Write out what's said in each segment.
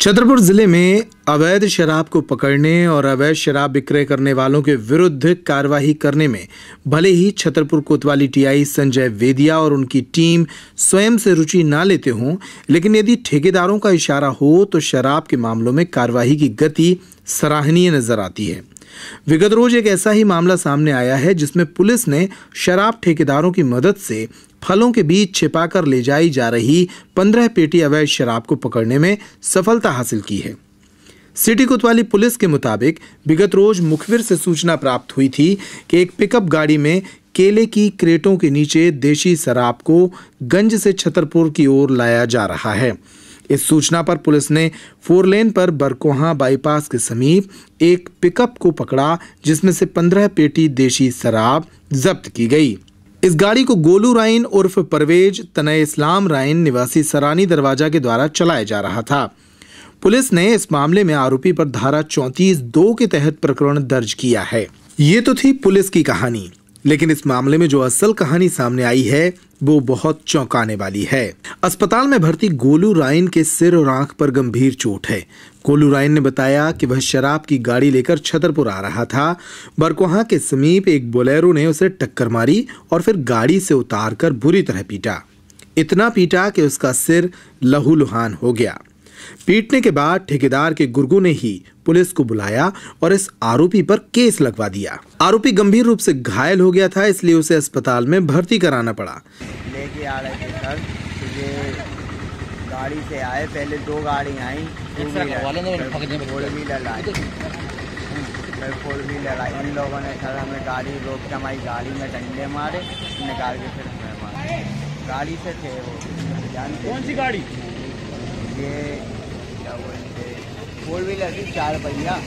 छतरपुर जिले में अवैध शराब को पकड़ने और अवैध शराब विक्रय करने वालों के विरुद्ध कार्रवाई करने में भले ही छतरपुर कोतवाली टीआई संजय वेदिया और उनकी टीम स्वयं से रुचि ना लेते हों लेकिन यदि ठेकेदारों का इशारा हो तो शराब के मामलों में कार्रवाई की गति सराहनीय नजर आती है विगत रोज एक ऐसा ही मामला सामने आया है जिसमें पुलिस ने शराब ठेकेदारों की मदद से फलों के बीच छिपाकर ले जाई जा रही पंद्रह पेटी अवैध शराब को पकड़ने में सफलता हासिल की है सिटी कोतवाली पुलिस के मुताबिक विगत रोज मुखबिर से सूचना प्राप्त हुई थी कि एक पिकअप गाड़ी में केले की क्रेटों के नीचे देशी शराब को गंज से छतरपुर की ओर लाया जा रहा है इस सूचना पर पुलिस ने फोर लेन पर बरकोहा बाईपास के समीप एक पिकअप को पकड़ा जिसमें से पंद्रह पेटी देशी शराब जब्त की गई इस गाड़ी को गोलू राइन उर्फ परवेज तनय इस्लाम राइन निवासी सरानी दरवाजा के द्वारा चलाया जा रहा था पुलिस ने इस मामले में आरोपी पर धारा चौंतीस दो के तहत प्रकरण दर्ज किया है ये तो थी पुलिस की कहानी लेकिन इस मामले में जो असल कहानी सामने आई है वो बहुत चौंकाने वाली है अस्पताल में भर्ती गोलू रायन के सिर और आंख पर गंभीर चोट है गोलू रायन ने बताया कि वह शराब की गाड़ी लेकर छतरपुर आ रहा था बरकोहा के समीप एक बोलेरो ने उसे टक्कर मारी और फिर गाड़ी से उतार कर बुरी तरह पीटा इतना पीटा कि उसका सिर लहूलुहान हो गया पीटने के बाद ठेकेदार के गुर्गो ने ही पुलिस को बुलाया और इस आरोपी पर केस लगवा दिया आरोपी गंभीर रूप से घायल हो गया था इसलिए उसे अस्पताल में भर्ती कराना पड़ा लेके आ रहे थे सर तो ये गाड़ी से आए पहले दो गाड़ी आई फोर व्हीलर आई फोर व्हीलर आई इन लोगों ने सर हमें गाड़ी रोक के हमारी गाड़ी में डंडे मारे निकाल के फिर गाड़ी से थे वो कौन सी गाड़ी ये क्या बोलते फोर व्हीलर थी चार पहिया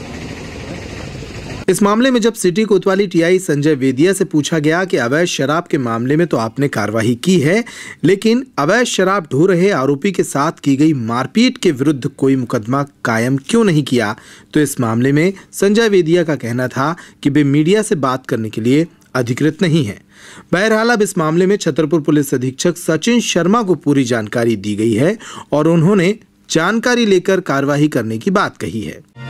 इस मामले में जब सिटी कोतवाली टीआई संजय वेदिया से पूछा गया कि अवैध शराब के मामले में तो आपने कार्रवाई की है लेकिन अवैध शराब ढो रहे आरोपी के साथ की गई मारपीट के विरुद्ध कोई मुकदमा कायम क्यों नहीं किया तो इस मामले में संजय वेदिया का कहना था कि वे मीडिया से बात करने के लिए अधिकृत नहीं है बहरहाल अब इस मामले में छतरपुर पुलिस अधीक्षक सचिन शर्मा को पूरी जानकारी दी गई है और उन्होंने जानकारी लेकर कार्रवाई करने की बात कही है